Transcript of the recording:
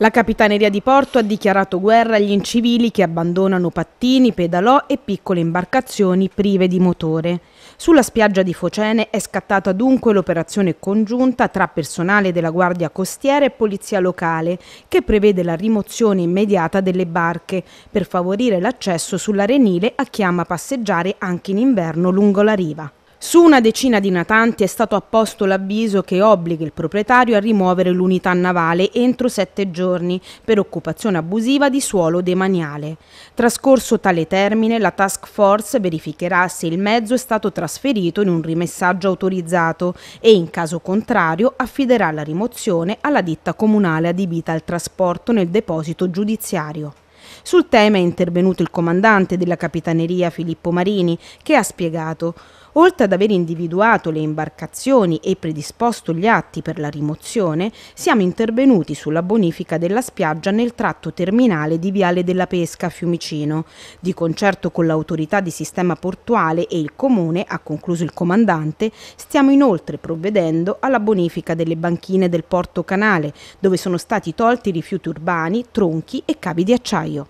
La Capitaneria di Porto ha dichiarato guerra agli incivili che abbandonano pattini, pedalò e piccole imbarcazioni prive di motore. Sulla spiaggia di Focene è scattata dunque l'operazione congiunta tra personale della Guardia Costiera e Polizia Locale, che prevede la rimozione immediata delle barche per favorire l'accesso sull'Arenile a chi ama passeggiare anche in inverno lungo la riva. Su una decina di natanti è stato apposto l'avviso che obbliga il proprietario a rimuovere l'unità navale entro sette giorni per occupazione abusiva di suolo demaniale. Trascorso tale termine, la task force verificherà se il mezzo è stato trasferito in un rimessaggio autorizzato e, in caso contrario, affiderà la rimozione alla ditta comunale adibita al trasporto nel deposito giudiziario. Sul tema è intervenuto il comandante della Capitaneria Filippo Marini, che ha spiegato oltre ad aver individuato le imbarcazioni e predisposto gli atti per la rimozione, siamo intervenuti sulla bonifica della spiaggia nel tratto terminale di Viale della Pesca a Fiumicino. Di concerto con l'autorità di sistema portuale e il comune, ha concluso il comandante, stiamo inoltre provvedendo alla bonifica delle banchine del porto canale, dove sono stati tolti rifiuti urbani, tronchi e cavi di acciaio.